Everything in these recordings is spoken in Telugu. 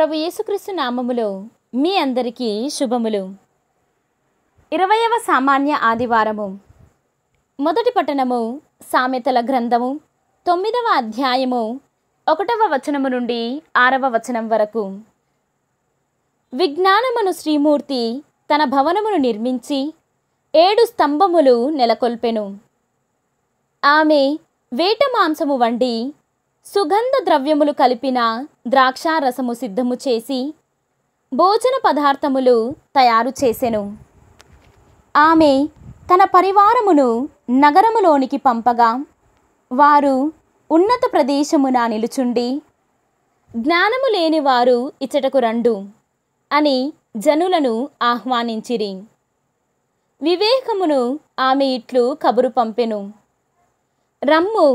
ప్రభు యేసుక్రీస్తు నామములో మీ అందరికీ శుభములు ఇరవయవ సామాన్య ఆదివారము మొదటి పట్టణము సామెతల గ్రంథము తొమ్మిదవ అధ్యాయము ఒకటవ వచనము నుండి ఆరవ వచనం వరకు విజ్ఞానమును శ్రీమూర్తి తన భవనమును నిర్మించి ఏడు స్తంభములు నెలకొల్పెను ఆమె వేట మాంసము వండి సుగంధ ద్రవ్యములు కలిపిన ద్రాక్షారసము సిద్ధము చేసి భోజన పదార్థములు తయారు చేసెను ఆమె తన పరివారమును నగరములోనికి పంపగా వారు ఉన్నత ప్రదేశమున నిలుచుండి జ్ఞానము లేని వారు ఇచ్చటకు రండు అని జనులను ఆహ్వానించిరి వివేకమును ఆమె ఇట్లు కబురు పంపెను రమ్ము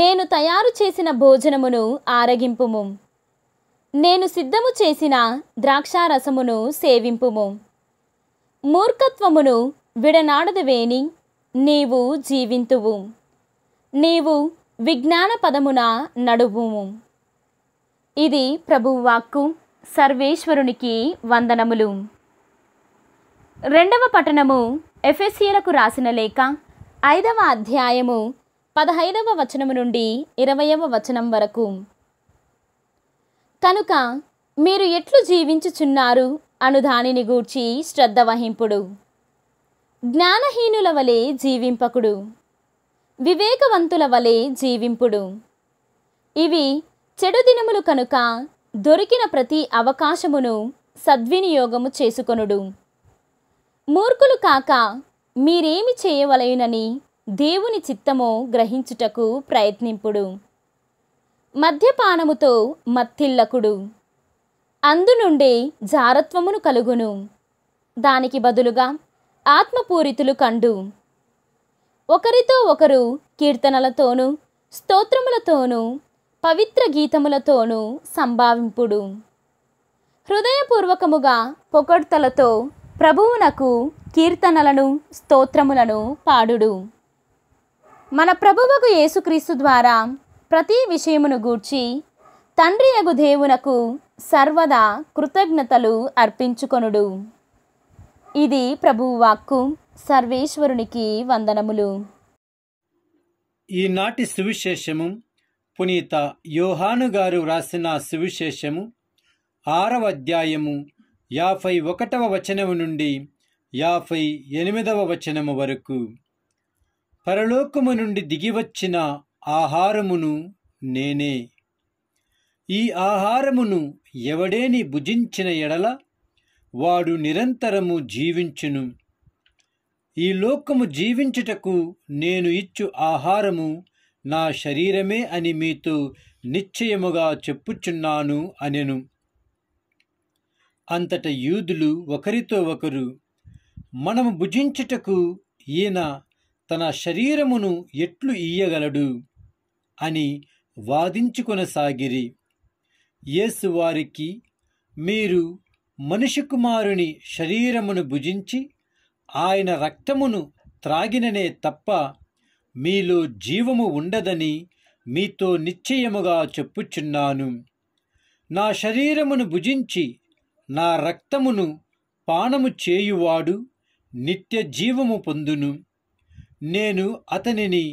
నేను తయారు చేసిన భోజనమును ఆరగింపుము నేను సిద్ధము చేసిన ద్రాక్షారసమును సేవింపుము మూర్ఖత్వమును విడనాడదవేని నీవు జీవింతువు నీవు విజ్ఞాన పదమున నడువుము ఇది ప్రభువాక్కు సర్వేశ్వరునికి వందనములు రెండవ పట్టణము ఎఫెసియలకు రాసిన లేఖ ఐదవ అధ్యాయము పదహైదవ వచనము నుండి ఇరవయవ వచనం వరకు కనుక మీరు ఎట్లు జీవించుచున్నారు అను దానిని గూర్చి శ్రద్ధ వహింపుడు జ్ఞానహీనుల వలె జీవింపకుడు వివేకవంతుల వలె జీవింపుడు ఇవి చెడు దినములు కనుక దొరికిన ప్రతి అవకాశమును సద్వినియోగము చేసుకొనుడు మూర్ఖులు కాక మీరేమి చేయవలయునని దేవుని చిత్తము గ్రహించుటకు ప్రయత్నింపుడు మద్యపానముతో మత్తిల్లకుడు అందునుండే జారత్వమును కలుగును దానికి బదులుగా ఆత్మపూరితులు కండు ఒకరితో ఒకరు కీర్తనలతోనూ స్తోత్రములతోనూ పవిత్ర గీతములతోనూ సంభావింపుడు హృదయపూర్వకముగా పొగడ్తలతో ప్రభువునకు కీర్తనలను స్తోత్రములను పాడుడు మన ప్రభువకు యేసుక్రీస్తు ద్వారా ప్రతి విషయమును గూర్చి తండ్రి అగు దేవునకు సర్వదా కృతజ్ఞతలు అర్పించుకొనుడు ఇది ప్రభువాక్కు సర్వేశ్వరునికి వందనములు ఈనాటి సువిశేషము పునీత యోహాను గారు వ్రాసిన సువిశేషము ఆరవ అధ్యాయము యాభై ఒకటవ వచనము నుండి యాభై ఎనిమిదవ వచనము వరకు పరలోకము నుండి దిగివచ్చిన ఆహారమును నేనే ఈ ఆహారమును ఎవడేని భుజించిన ఎడల వాడు నిరంతరము జీవించును ఈ లోకము జీవించుటకు నేను ఇచ్చు ఆహారము నా శరీరమే అని మీతో నిశ్చయముగా చెప్పుచున్నాను అనెను అంతట యూదులు ఒకరితో ఒకరు మనము భుజించుటకు ఈయన తన శరీరమును ఎట్లు ఇయ్యగలడు అని వాదించుకొనసాగిరి యేసు వారికి మీరు మనిషి కుమారుని శరీరమును భుజించి ఆయన రక్తమును త్రాగిననే తప్ప మీలో జీవము ఉండదని మీతో నిశ్చయముగా చెప్పుచున్నాను నా శరీరమును భుజించి నా రక్తమును పానము చేయువాడు నిత్య జీవము పొందును నేను అతనిని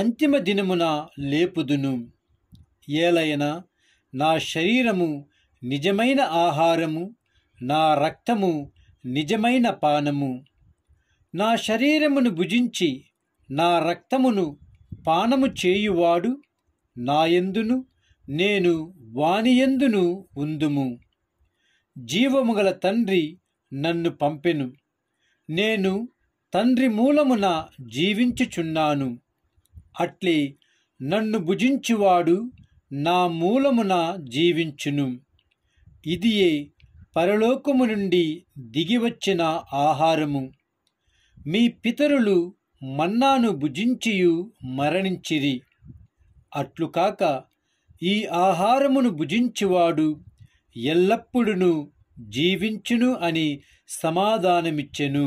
అంతిమ దినమున లేపుదును ఏలైన నా శరీరము నిజమైన ఆహారము నా రక్తము నిజమైన పానము నా శరీరమును భుజించి నా రక్తమును పానము చేయువాడు నాయందును నేను వానియందును ఉందుము జీవముగల తండ్రి నన్ను పంపెను నేను తండ్రి మూలమున జీవించుచున్నాను అట్లే నన్ను భుజించువాడు నా మూలమున జీవించును ఇదియే పరలోకము నుండి దిగివచ్చిన ఆహారము మీ పితరులు మన్నాను భుజించియు మరణించిరి అట్లు కాక ఈ ఆహారమును భుజించువాడు ఎల్లప్పుడును జీవించును అని సమాధానమిచ్చెను